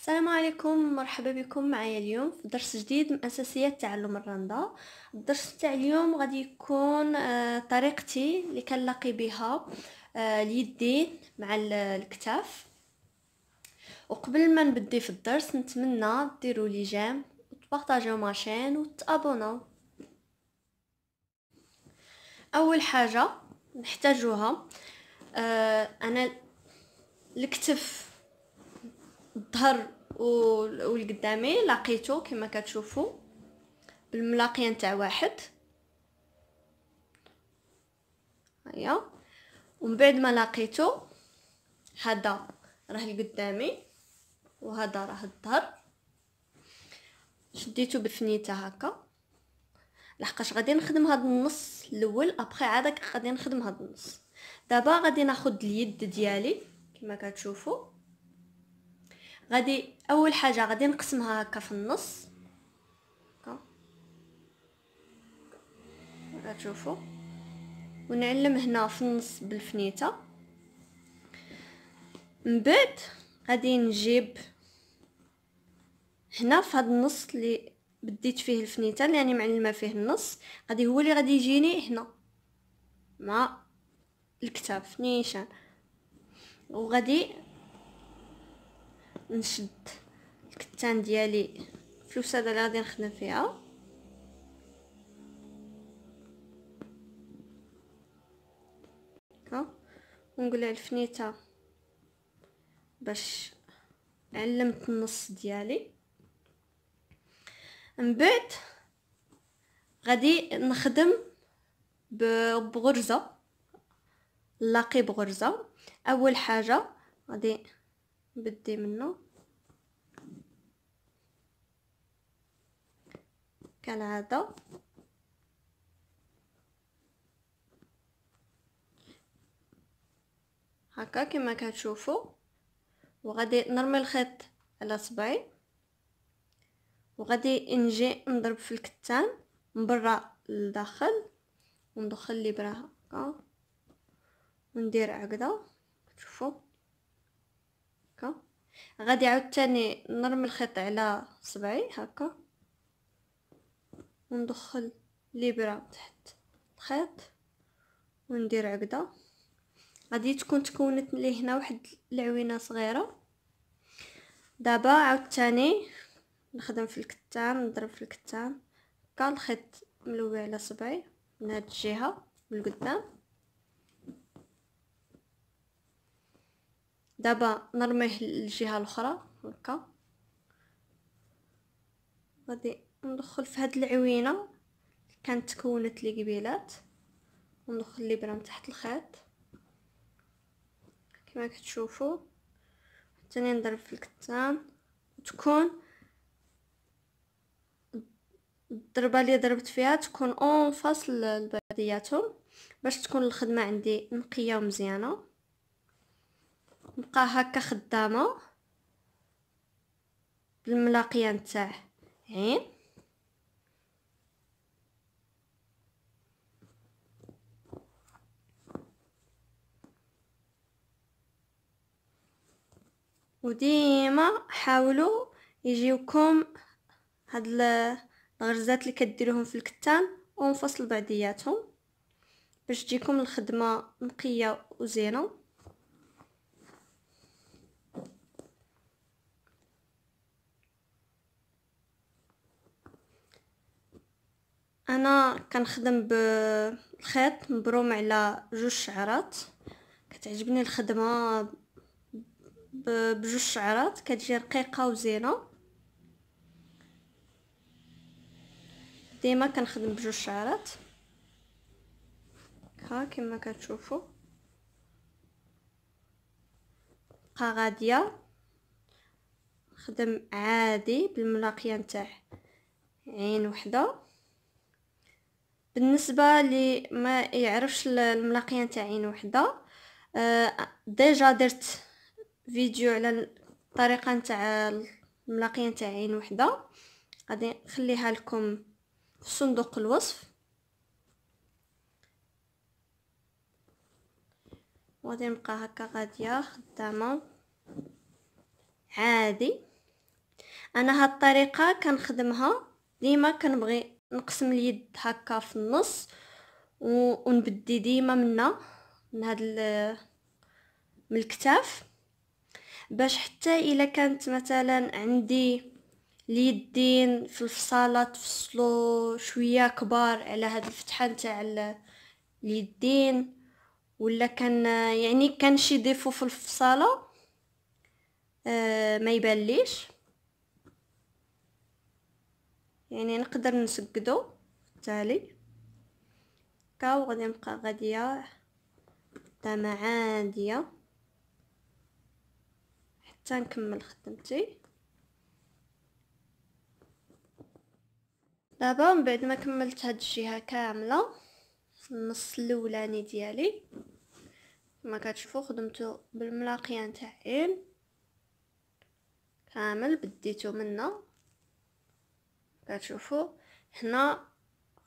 السلام عليكم مرحبا بكم معايا اليوم في درس جديد من اساسيات تعلم الرنده الدرس تاع اليوم غادي يكون آه، طريقتي اللي كنلاقي بها آه، اليدين مع الكتاف وقبل ما نبدي في الدرس نتمنى ديروا لي جيم وتبارطاجيو ماشين وتابوناو اول حاجه نحتاجوها آه، انا الكتف الظهر والقدامي لقيتو كما كتشوفوا بالملاقيه نتاع واحد هيا ومن بعد ما لقيتو هذا راه القدامي وهذا راه الظهر شديتو بالفنيته هكا لحقاش غادي نخدم هاد النص الاول ابخي عادك غادي نخدم هاد النص دابا غادي ناخد اليد ديالي كما كتشوفوا غادي اول حاجه غادي نقسمها هكا في النص هكا غتشوفوا ونعلم هنا في النص بالفنيته من بعد غادي نجيب هنا في هذا النص اللي بديت فيه الفنيته اللي يعني معلمه فيه النص غادي هو اللي غادي يجيني هنا مع الكتاب نيشان وغادي نشد الكتان ديالي فلوس الوسادة اللي غادي نخدم فيها هكا ونقلع الفنيته باش علمت النص ديالي من بعد غادي نخدم بغرزه لاقي بغرزه اول حاجه غادي بدي منه كالعادة هكا كما كتشوفوا وغادي نرمي الخيط على صبعي وغادي نجي نضرب في الكتان من برا لداخل وندخل برا هكا وندير عقده تشوفوا غادي عاوتاني نرمي الخيط على صبعي هكا وندخل ليبره تحت الخيط وندير عقده غادي تكون تكونت لي هنا واحد العوينه صغيره دابا عاوتاني نخدم في الكتان نضرب في الكتان كان الخيط ملوي على صبعي من هاد الجهه من القدام دابا نرميه للجهه الاخرى هكا غادي ندخل في هاد العوينه كانت تكونت لي قبيلات وندخل الابره من تحت الخيط كما كتشوفوا حتى نضرب في الكتان وتكون الضربه اللي ضربت فيها تكون اون فاصل لبعضياتهم باش تكون الخدمه عندي نقيه ومزيانه بقى هكا خدامه بالملاقيه نتاع عين وديما حاولوا يجيوكم هاد الغرزات اللي كديروهم في الكتان ونفصل بعدياتهم باش تجيكم الخدمه نقيه وزينه انا كنخدم بالخيط مبروم على جوج شعرات كتعجبني الخدمه بجوج شعرات كتجي رقيقه وزينه ديما كنخدم بجوج شعرات ها كما كتشوفوا بقى غاديه نخدم عادي بالملاقيه نتاع عين وحده بالنسبه لي ما يعرفش الملاقيه تاع عين وحده آه، ديجا درت فيديو على الطريقه نتاع الملاقيه تاع عين وحده غادي نخليها لكم في صندوق الوصف وغادي نبقى هكا غاديه خدامه عادي انا هاد الطريقه كنخدمها ديما كنبغي نقسم اليد هكا في النص ونبدي ديما منها من هاد من الكتاف باش حتى الا كانت مثلا عندي اليدين في الفصاله تفصلوا شويه كبار على هاد الفتحه نتاع اليدين ولا كان يعني كان شي ديفو في الفصاله آه ما يبان ليش يعني نقدر نسقدو تالي هكا وغادي نبقى غاديه قدامة عاديه حتى نكمل خدمتي دابا من بعد ما كملت هاد الجهه كامله النص الاولاني ديالي كما كتشوفوا خدمته بالملاقيه تاع عين كامل بديته منه كتشوفوا هنا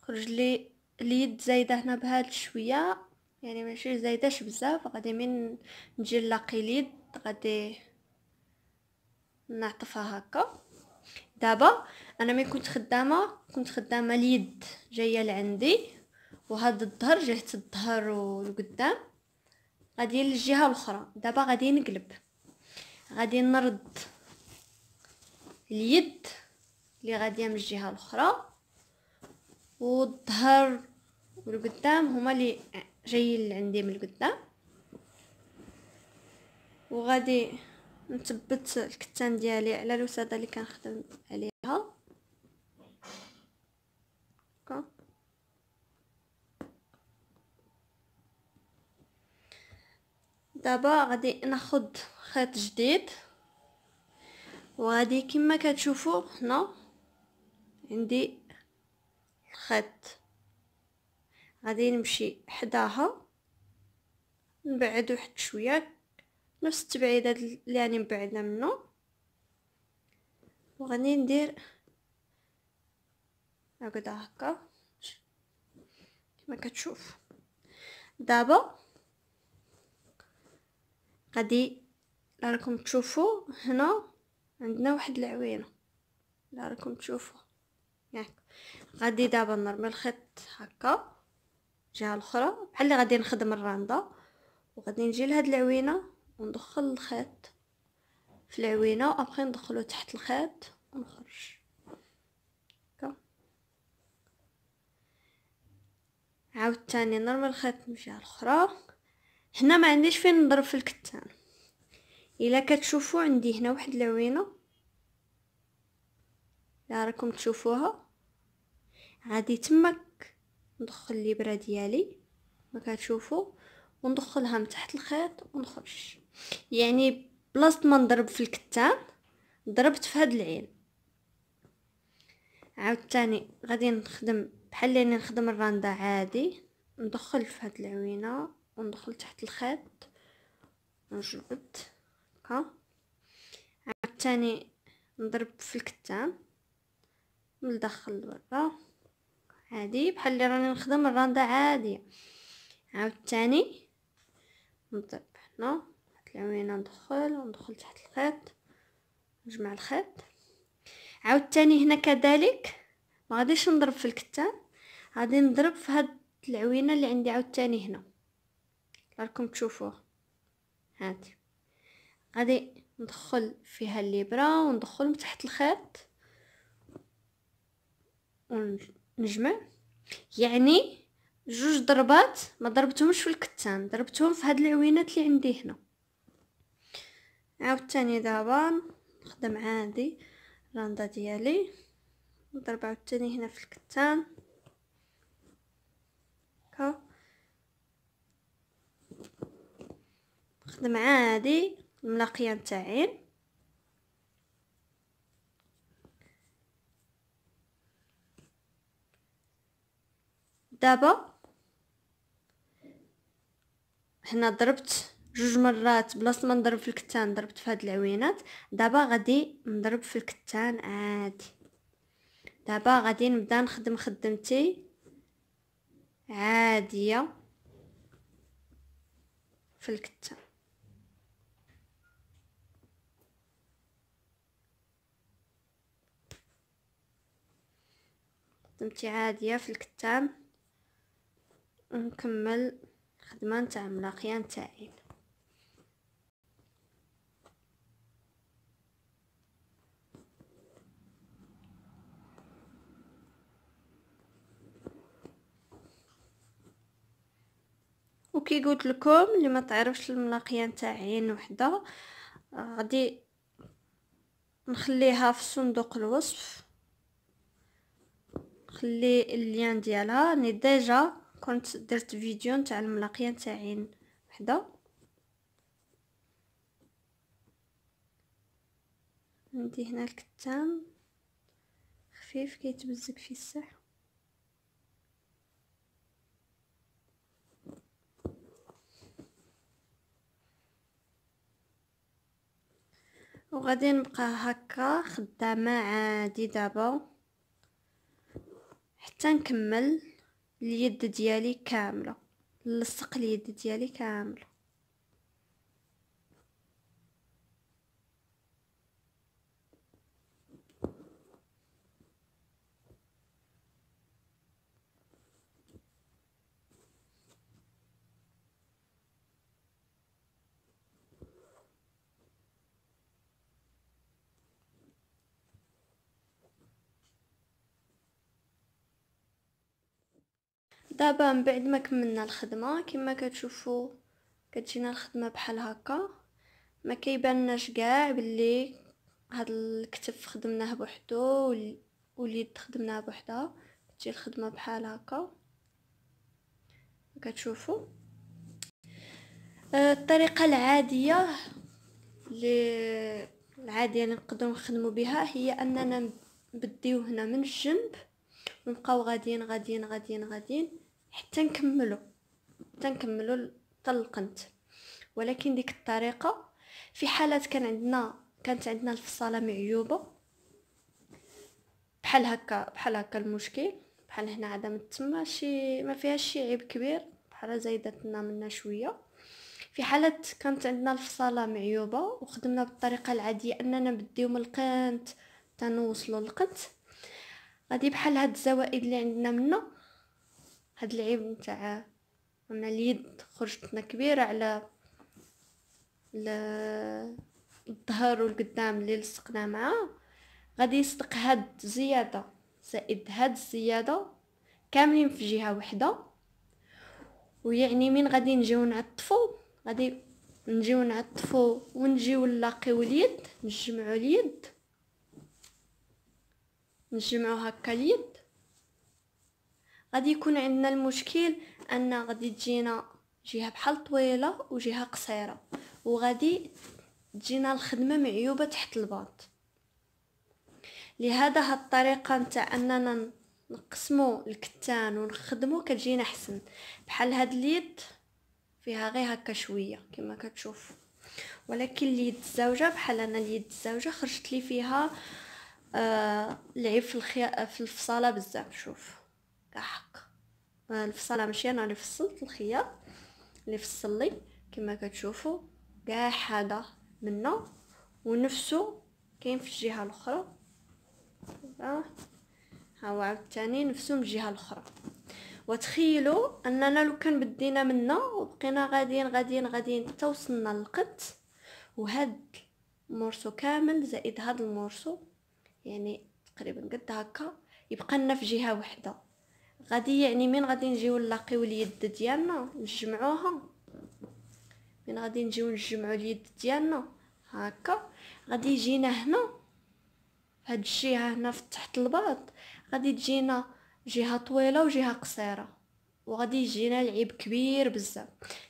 خرج لي اليد زايده هنا بهاد شويه يعني ماشي زايداش بزاف غادي من نجي نلاقي اليد غادي نعطفها هكا دابا انا ملي كنت خدامه كنت خدامه اليد جايه لعندي وهاد الظهر جهه الظهر والقدام غادي للجهه الاخرى دابا غادي نقلب غادي نرد اليد اللي غاديه من الجهه الاخرى والظهر والقدام هما اللي جايين عندي من القدام وغادي نثبت الكتان ديالي على الوساده اللي كنخدم عليها هكا دابا غادي ناخد خيط جديد وغادي كما كتشوفوا هنا عندي الخيط غادي نمشي حداها نبعد واحد شويه نفس التبعيد اللي راني مبعده منه وغادي ندير هكذا هكا كما كتشوف دابا غادي راكم تشوفوا هنا عندنا واحد العوينه راكم تشوفوا ياك غادي دابا نرمي الخيط هكا الجهه الاخرى بحال اللي غادي نخدم الرنده وغادي نجي لهاد العوينه وندخل الخيط في العوينه وابخي ندخلو تحت الخيط ونخرج هكا عاود ثاني نرمي الخيط من الجهه الاخرى هنا ما عنديش فين نضرب في الكتان الا كتشوفوا عندي هنا واحد العوينه لا راكم تشوفوها عادي تماك ندخل الابره ديالي ما كتشوفوا وندخلها من تحت الخيط ونخرج يعني بلاصه ما نضرب في الكتان ضربت في هاد العين عاوتاني غادي نخدم بحال اللي نخدم الراندا عادي ندخل في هاد العوينه وندخل تحت الخيط ونجبد هكا عاوتاني نضرب في الكتان من الداخل لبرا عادي بحال اللي راني نخدم الرنده عاديه عاوتاني نطيب هنا هاد العوينه ندخل وندخل تحت الخيط نجمع الخيط عاوتاني هنا كذلك ما غاديش نضرب في الكتان غادي نضرب في هاد العوينه اللي عندي عاوتاني هنا راكم تشوفوها هادي غادي ندخل فيها الليبره وندخل من تحت الخيط ونجمع نجمع يعني جوج ضربات ما ضربتهمش في الكتان ضربتهم في هاد العوينات اللي عندي هنا عاوتاني دابا نخدم عادي لاندا ديالي نضرب عاوتاني هنا في الكتان هكا نخدم عادي الملاقيه نتاعين دابا هنا ضربت جوج مرات بلاصه ما نضرب في الكتان ضربت في هاد العوينات دابا غادي نضرب في الكتان عادي دابا غادي نبدا نخدم خدمتي عاديه في الكتان خدمتي عاديه في الكتان ونكمل الخدمة نتاع الملاقية نتاعي وكي قلت لكم اللي ما تعرفش الملاقيه نتاع عين وحده غادي نخليها في صندوق الوصف نخلي اللين ديالها ني يعني ديجا كنت درت فيديو نتاع الملاقيه عين وحده عندي هنا الكتان خفيف كيتبزك فيه الساح وغادي نبقى هكا خدامه عادي دابا حتى نكمل اليد ديالي كامله نلصق اليد ديالي كامله دابا من بعد ما كملنا الخدمه كما كتشوفوا كتجينا الخدمه بحال هكا ما كيبانناش كاع باللي هاد الكتف خدمناه بوحدو واليد خدمناها بوحدها كتجي الخدمه بحال هكا كتشوفوا آه، الطريقه العاديه اللي العاديه اللي نقدروا نخدموا بها هي اننا نبديو هنا من الجنب ونبقاو غاديين غاديين غاديين غاديين حتى نكملو حتى نكملو طلقنت ولكن ديك الطريقه في حالات كان عندنا كانت عندنا الفصاله معيوبه بحال هكا بحال هكا المشكل بحال هنا عدم التما شي ما فيهاش شي عيب كبير بحال زايدتنا منها شويه في حالات كانت عندنا الفصالة معيوبة وخدمنا بالطريقة العادية أننا بديو من القنت تنوصلو للقنت غادي بحال هاد الزوائد اللي عندنا منه هاد العيب نتاع ان اليد خرجتنا كبيره على الظهر والقدام اللي لصقنا معاه غادي يصدق هاد زياده زائد هاد الزياده كاملين في جهه واحده ويعني من غادي نجيو نعطفو غادي نجيو نعطفو ونجيو نلاقيو اليد نجمعو اليد نجمعو هكا اليد غادي يكون عندنا المشكل ان غادي تجينا جهه بحال طويله وجهه قصيره وغادي تجينا الخدمه معيوبه تحت الباط لهذا هاد الطريقه نتاع اننا نقسمو الكتان ونخدمو كتجينا حسن بحال هاد اليد فيها غير هكا شويه كما كتشوف ولكن اليد الزوجه بحال انا اليد الزوجه خرجت لي فيها آه لعب في الخيا في الفصاله بزاف شوف كاع حق الفصاله آه، ماشي انا اللي فصلت الخياط اللي فصل لي كما كتشوفوا كاع هذا منه ونفسه كاين في الجهه الاخرى آه، ها هو عاوتاني نفسه من الجهه الاخرى وتخيلوا اننا لو كان بدينا منه وبقينا غاديين غاديين غاديين حتى وصلنا للقد وهاد المورسو كامل زائد هاد المورسو يعني تقريبا قد هكا يبقى لنا في جهه وحده غادي يعني من غادي نجيو نلاقيو اليد ديالنا نجمعوها من غادي نجيو نجمعو اليد ديالنا هكا غادي يجينا هنا هاد الجهه هنا في تحت الباط غادي تجينا جهه طويله وجهه قصيره وغادي يجينا العيب كبير بزاف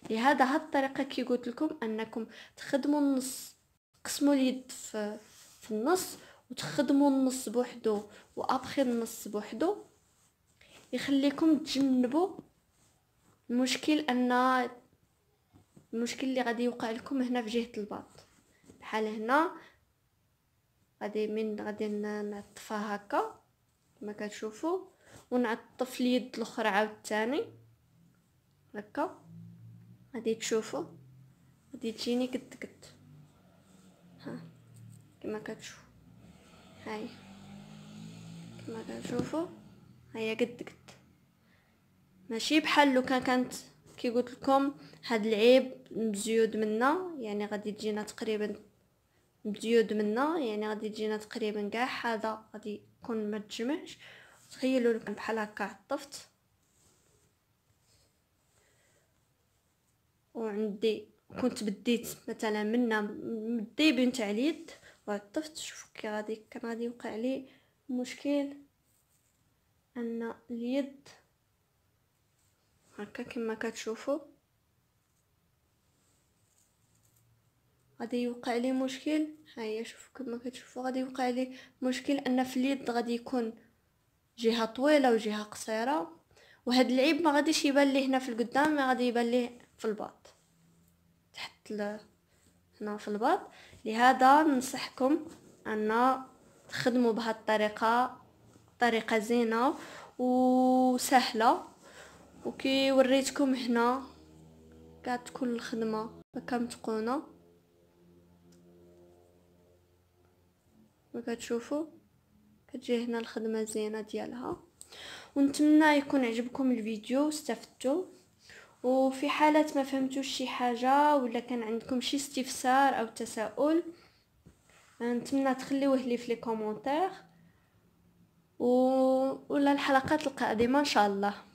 لهذا هاد الطريقه كي قلت لكم انكم تخدموا النص تقسموا اليد في, في النص وتخدموا النص بوحدو وابخي النص بوحدو يخليكم تجنبوا المشكل ان المشكل اللي غادي يوقع لكم هنا في جهه الباط بحال هنا غادي من غادي نعطفها هكا كما كتشوفوا ونعطف اليد الاخرى عاوتاني هكا غادي تشوفوا غادي تجيني قد قد ها كما كتشوفوا هاي كما كتشوفوا هيا قد قد ماشي بحال لو كان كانت كي قلت لكم هاد العيب مزيود منا يعني غادي تجينا تقريبا مزيود منا يعني غادي تجينا تقريبا كاع هذا غادي يكون ما تجمعش تخيلوا لكم بحال هكا عطفت وعندي كنت بديت مثلا منا مدي بنت على اليد وعطفت شوف كي غادي كان غادي يوقع لي مشكل ان اليد هكا كما كتشوفوا غادي يوقع لي مشكل ها هي شوفوا كما كتشوفوا غادي يوقع لي مشكل ان في اليد غادي يكون جهه طويله وجهه قصيره وهاد العيب ما غاديش يبان لي هنا في القدام ما غادي يبان لي في الباط تحت ل... هنا في الباط لهذا ننصحكم ان تخدموا بهاد الطريقه طريقه زينه وسهله وكي وريتكم هنا كل الخدمه هكا متقونه كتشوفوا كتجي هنا الخدمه زينه ديالها ونتمنى يكون عجبكم الفيديو واستفدتوا وفي حالة ما فهمتوش شي حاجة ولا كان عندكم شي استفسار او تساؤل نتمنى تخليوه لي في لي كومونتير و... ولا الحلقات القادمة ان شاء الله